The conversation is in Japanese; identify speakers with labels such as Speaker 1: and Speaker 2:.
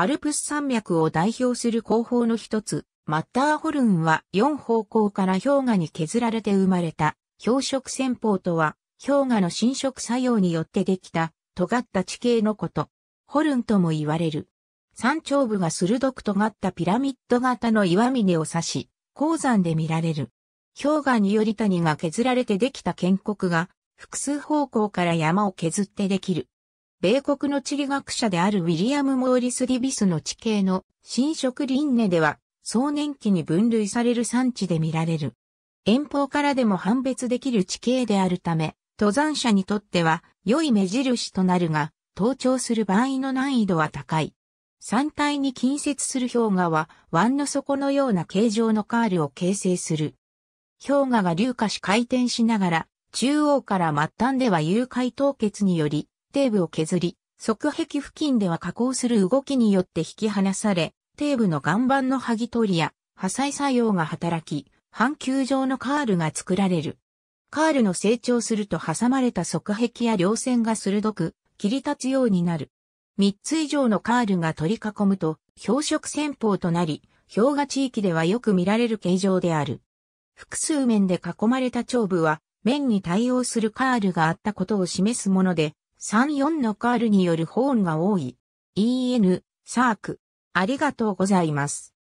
Speaker 1: アル
Speaker 2: プス山脈を代表する工法の一つ、マッターホルンは4方向から氷河に削られて生まれた氷食戦法とは氷河の侵食作用によってできた尖った地形のこと。ホルンとも言われる。山頂部が鋭く尖ったピラミッド型の岩峰を指し、鉱山で見られる。氷河により谷が削られてできた建国が、複数方向から山を削ってできる。米国の地理学者であるウィリアム・モーリス・ディビスの地形の新植林根では、壮年期に分類される産地で見られる。遠方からでも判別できる地形であるため、登山者にとっては良い目印となるが、登頂する場合の難易度は高い。山体に近接する氷河は、湾の底のような形状のカールを形成する。氷河が流下し回転しながら、中央から末端では融解凍結により、底部を削り、側壁付近では加工する動きによって引き離され、底部の岩盤の剥ぎ取りや破砕作用が働き、半球状のカールが作られる。カールの成長すると挟まれた側壁や稜線が鋭く切り立つようになる。3つ以上のカールが取り囲むと標色戦法となり、氷河地域ではよく見られる形状である。複数面で囲まれた頂部は面に対応するカールがあったことを示すもので、34のカールによるホーンが多い。EN、サーク。
Speaker 1: ありがとうございます。